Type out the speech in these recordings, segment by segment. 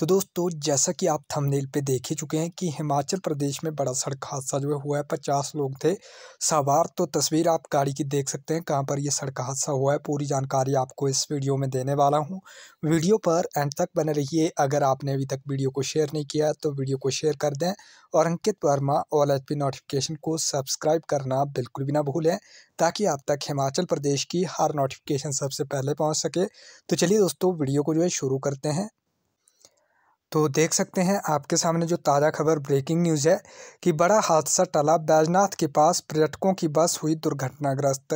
तो दोस्तों जैसा कि आप थंबनेल पे देख ही चुके हैं कि हिमाचल प्रदेश में बड़ा सड़क हादसा जो है हुआ है पचास लोग थे सवार तो तस्वीर आप गाड़ी की देख सकते हैं कहाँ पर यह सड़क हादसा हुआ है पूरी जानकारी आपको इस वीडियो में देने वाला हूँ वीडियो पर एंड तक बने रहिए अगर आपने अभी तक वीडियो को शेयर नहीं किया तो वीडियो को शेयर कर दें और अंकित वर्मा ऑल एच नोटिफिकेशन को सब्सक्राइब करना बिल्कुल भी ना भूलें ताकि आप तक हिमाचल प्रदेश की हर नोटिफिकेशन सबसे पहले पहुँच सके तो चलिए दोस्तों वीडियो को जो है शुरू करते हैं तो देख सकते हैं आपके सामने जो ताज़ा खबर ब्रेकिंग न्यूज़ है कि बड़ा हादसा टला बैजनाथ के पास पर्यटकों की बस हुई दुर्घटनाग्रस्त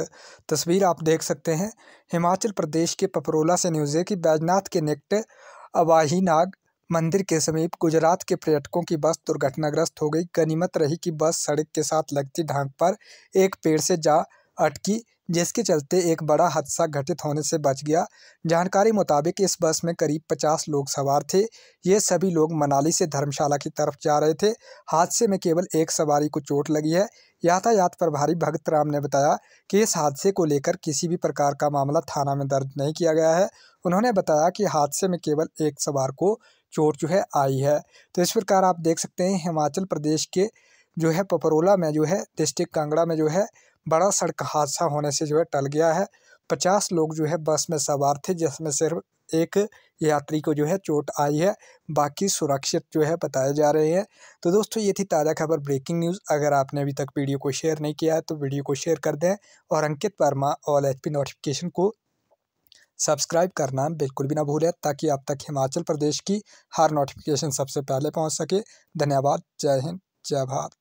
तस्वीर आप देख सकते हैं हिमाचल प्रदेश के पपरोला से न्यूज़ है कि बैजनाथ के निकट अवाहीनाग मंदिर के समीप गुजरात के पर्यटकों की बस दुर्घटनाग्रस्त हो गई गनीमत रही कि बस सड़क के साथ लगती ढांक पर एक पेड़ से जा अटकी जिसके चलते एक बड़ा हादसा घटित होने से बच गया जानकारी मुताबिक इस बस में करीब पचास लोग सवार थे ये सभी लोग मनाली से धर्मशाला की तरफ जा रहे थे हादसे में केवल एक सवारी को चोट लगी है यातायात प्रभारी भगत राम ने बताया कि इस हादसे को लेकर किसी भी प्रकार का मामला थाना में दर्ज नहीं किया गया है उन्होंने बताया कि हादसे में केवल एक सवार को चोट जो है आई है तो इस प्रकार आप देख सकते हैं हिमाचल प्रदेश के जो है पपरोला में जो है डिस्ट्रिक्ट कांगड़ा में जो है बड़ा सड़क हादसा होने से जो है टल गया है पचास लोग जो है बस में सवार थे जिसमें सिर्फ एक यात्री को जो है चोट आई है बाकी सुरक्षित जो है बताए जा रहे हैं तो दोस्तों ये थी ताज़ा खबर ब्रेकिंग न्यूज़ अगर आपने अभी तक वीडियो को शेयर नहीं किया है तो वीडियो को शेयर कर दें और अंकित वर्मा ऑल एच नोटिफिकेशन को सब्सक्राइब करना बिल्कुल भी ना भूलें ताकि आप तक हिमाचल प्रदेश की हर नोटिफिकेशन सबसे पहले पहुँच सके धन्यवाद जय हिंद जय भारत